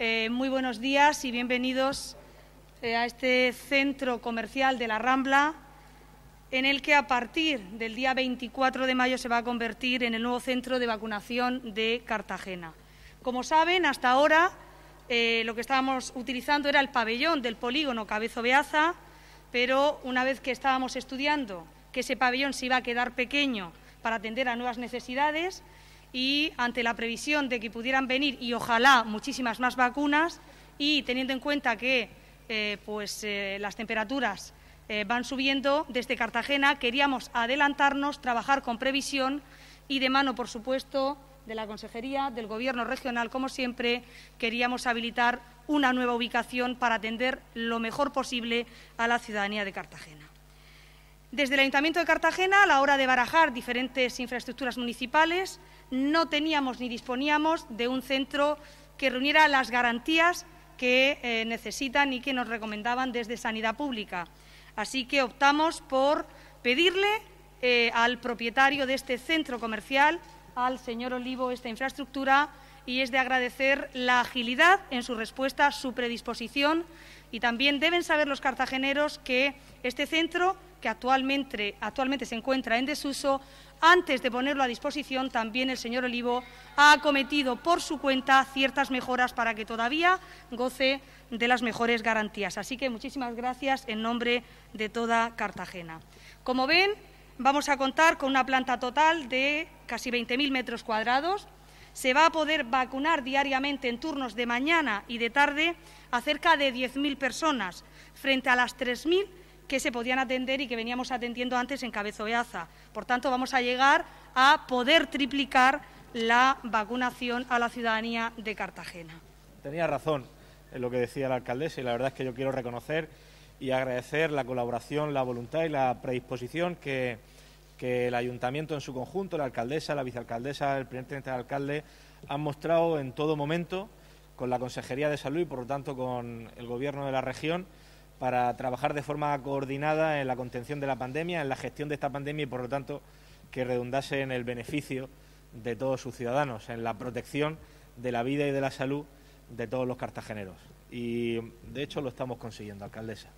Eh, muy buenos días y bienvenidos eh, a este centro comercial de la Rambla, en el que a partir del día 24 de mayo se va a convertir en el nuevo centro de vacunación de Cartagena. Como saben, hasta ahora eh, lo que estábamos utilizando era el pabellón del polígono Cabezo Beaza, pero una vez que estábamos estudiando que ese pabellón se iba a quedar pequeño para atender a nuevas necesidades, y ante la previsión de que pudieran venir y ojalá muchísimas más vacunas y teniendo en cuenta que eh, pues, eh, las temperaturas eh, van subiendo desde Cartagena queríamos adelantarnos, trabajar con previsión y de mano, por supuesto, de la Consejería, del Gobierno regional, como siempre, queríamos habilitar una nueva ubicación para atender lo mejor posible a la ciudadanía de Cartagena. Desde el Ayuntamiento de Cartagena, a la hora de barajar diferentes infraestructuras municipales, no teníamos ni disponíamos de un centro que reuniera las garantías que eh, necesitan y que nos recomendaban desde Sanidad Pública. Así que optamos por pedirle eh, al propietario de este centro comercial, al señor Olivo, esta infraestructura y es de agradecer la agilidad en su respuesta, su predisposición y también deben saber los cartageneros que este centro que actualmente, se encuentra en desuso, antes de ponerlo a disposición, también el señor Olivo ha acometido por su cuenta ciertas mejoras para que todavía goce de las mejores garantías. Así que muchísimas gracias en nombre de toda Cartagena. Como ven, vamos a contar con una planta total de casi 20.000 metros cuadrados. Se va a poder vacunar diariamente en turnos de mañana y de tarde a cerca de 10.000 personas, frente a las 3.000 que se podían atender y que veníamos atendiendo antes en Aza. Por tanto, vamos a llegar a poder triplicar la vacunación a la ciudadanía de Cartagena. Tenía razón en lo que decía la alcaldesa y la verdad es que yo quiero reconocer y agradecer la colaboración, la voluntad y la predisposición que, el ayuntamiento en su conjunto, la alcaldesa, la vicealcaldesa, el primer teniente alcalde han mostrado en todo momento con la Consejería de Salud y por lo tanto con el Gobierno de la región para trabajar de forma coordinada en la contención de la pandemia, en la gestión de esta pandemia y, por lo tanto, que redundase en el beneficio de todos sus ciudadanos, en la protección de la vida y de la salud de todos los cartageneros. Y, de hecho, lo estamos consiguiendo, alcaldesa.